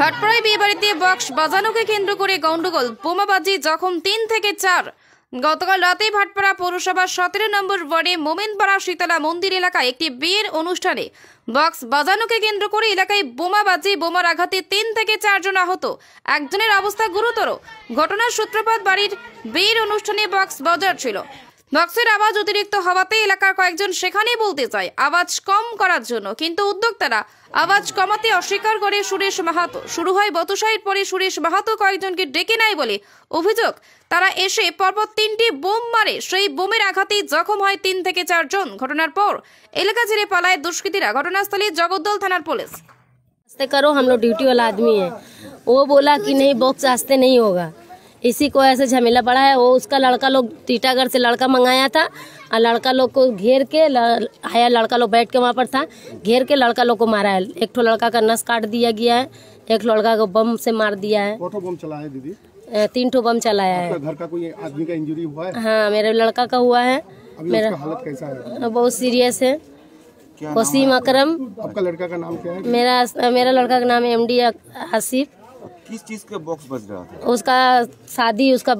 ভাটপাড়ায় বিয়েবাড়িতে বক্স বাজানোকে কেন্দ্র করে গন্ডগোল বোমাবাজি জখম তিন থেকে চার গতকাল রাতে ভাটপাড়া পৌরসভার সতেরো নম্বর ওয়ার্ডে মোমেনপাড়া শীতলা মন্দির এলাকায় একটি বিয়ের অনুষ্ঠানে বক্স বাজানোকে কেন্দ্র করে এলাকায় বোমাবাজি বোমার আঘাতে তিন থেকে চারজন আহত একজনের অবস্থা গুরুতর ঘটনার সূত্রপাত বাড়ির বিয়ের অনুষ্ঠানে বক্স বাজার ছিল বক্সের আওয়াজ অতিরিক্ত হওয়াতে এলাকার কয়েকজন সেখানেই বলতে চায় আওয়াজ কম করার জন্য কিন্তু উদ্যোক্তারা আওয়াজ কমাতে অস্বীকার করে সুরেশ মাহাতো শুরু হয় বতুসাইয়ের পরে সুরেশ মাহাতো কয়েকজনকে ডেকে নাই বলে অভিযোগ তারা এসে পরপর তিনটি বোম মারে সেই বোমের আঘাতেই জখম হয় তিন থেকে চারজন ঘটনার পর এলাকা ছেড়ে পালায় দুষ্কৃতীরা ঘটনাস্থলে জগদ্দল থানার পুলিশ করো हम ডিউটি ड्यूटी আদমি হ্যাঁ ও বলা কি নেই नहीं बॉक्स নেই হোগা इसी को ऐसे झमेला पड़ा है वो उसका लड़का लोग टीटागढ़ से लड़का मंगाया था और लड़का लोग को घेर के आया लड़का लोग बैठ के वहाँ पर था घेर के लड़का लोग को मारा है एक ठो लड़का का नस काट दिया गया है एक लड़का को बम से मार दिया है दीदी तीन ठो बम चलाया है घर का कोई आदमी का इंजुरी हुआ है हाँ मेरे लड़का का हुआ है मेरा हालत कैसा है बहुत सीरियस है वसीम अकरम आपका लड़का का नाम क्या है मेरा मेरा लड़का का नाम एम डी आसिफ किस चीज का बॉक्स बज रहा था उसका शादी उसका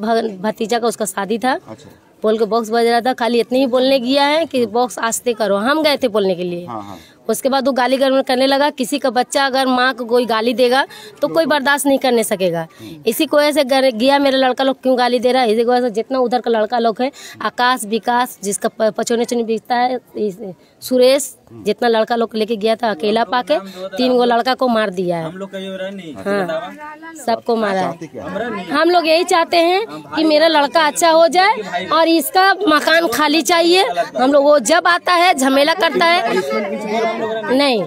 भतीजा का उसका शादी था अच्छा बोल के बॉक्स बज रहा था खाली इतने ही बोलने गया है कि बॉक्स आस्ते करो हम गए थे बोलने के लिए हाँ, हाँ। उसके बाद वो गाली गर्म करने लगा किसी का बच्चा अगर माँ को कोई गाली देगा तो कोई बर्दाश्त नहीं करने सकेगा इसी को ऐसे गया मेरा लड़का लोग क्यों गाली दे रहा है इसी को ऐसे जितना उधर का लड़का लोग है आकाश विकास जिसका पचोने चुने बिकता है सुरेश जितना लड़का लोग लेके गया था अकेला पाके तीन गो लड़का को मार दिया है हाँ सबको मारा है हम लोग यही चाहते हैं कि मेरा लड़का अच्छा हो जाए और इसका मकान खाली चाहिए हम लोग वो जब आता है झमेला करता है नहीं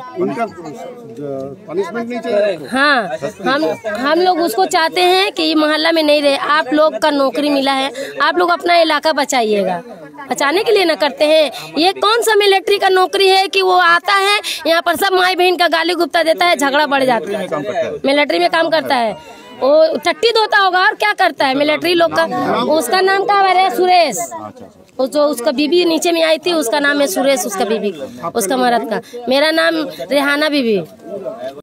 पनिशमेंट नहीं चाहिए हाँ हम हम लोग उसको चाहते हैं कि ये मोहल्ला में नहीं रहे आप लोग का नौकरी मिला है आप लोग अपना इलाका बचाइएगा बचाने के लिए ना करते हैं ये कौन सा मिलिट्री का नौकरी है कि वो आता है यहाँ पर सब माई बहन का गाली गुप्ता देता है झगड़ा बढ़ जाता है मिलिट्री में काम करता है वो चट्टी धोता होगा और क्या करता है मिलिट्री लोग का उसका नाम क्या है सुरेश जो उसका बीबी नीचे में आई थी उसका नाम है सुरेश उसका बीबी उसका मरद का मेरा नाम रेहाना बीबी